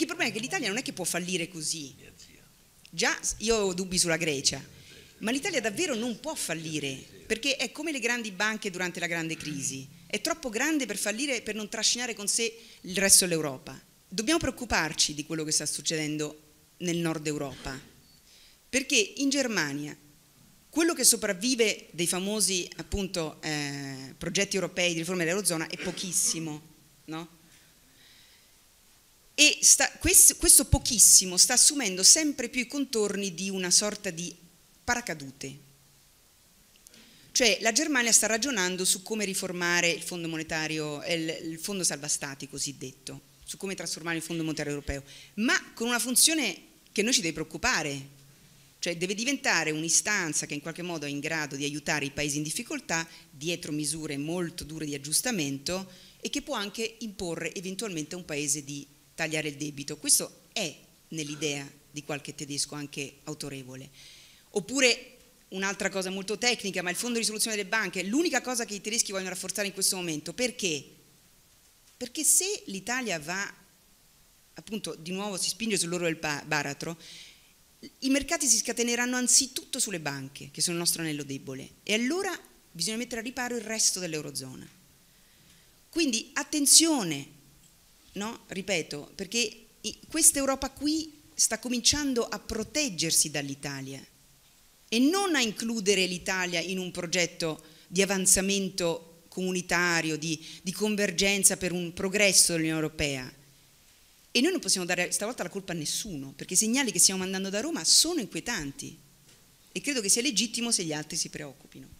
Il problema è che l'Italia non è che può fallire così. Già io ho dubbi sulla Grecia, ma l'Italia davvero non può fallire, perché è come le grandi banche durante la grande crisi. È troppo grande per fallire per non trascinare con sé il resto dell'Europa. Dobbiamo preoccuparci di quello che sta succedendo nel nord Europa, perché in Germania quello che sopravvive dei famosi appunto, eh, progetti europei di riforma dell'Eurozona è pochissimo, no? e sta, questo, questo pochissimo sta assumendo sempre più i contorni di una sorta di paracadute. Cioè la Germania sta ragionando su come riformare il fondo monetario, il, il fondo salva stati cosiddetto, su come trasformare il fondo monetario europeo, ma con una funzione che noi ci deve preoccupare, cioè deve diventare un'istanza che in qualche modo è in grado di aiutare i paesi in difficoltà dietro misure molto dure di aggiustamento e che può anche imporre eventualmente a un paese di tagliare il debito. Questo è nell'idea di qualche tedesco anche autorevole. Oppure un'altra cosa molto tecnica, ma il fondo di risoluzione delle banche è l'unica cosa che i tedeschi vogliono rafforzare in questo momento. Perché? Perché se l'Italia va, appunto, di nuovo si spinge sull'oro del baratro, i mercati si scateneranno anzitutto sulle banche, che sono il nostro anello debole, e allora bisogna mettere a riparo il resto dell'Eurozona. Quindi attenzione no? ripeto, perché questa Europa qui sta cominciando a proteggersi dall'Italia e non a includere l'Italia in un progetto di avanzamento comunitario, di, di convergenza per un progresso dell'Unione Europea. E noi non possiamo dare stavolta la colpa a nessuno, perché i segnali che stiamo mandando da Roma sono inquietanti e credo che sia legittimo se gli altri si preoccupino.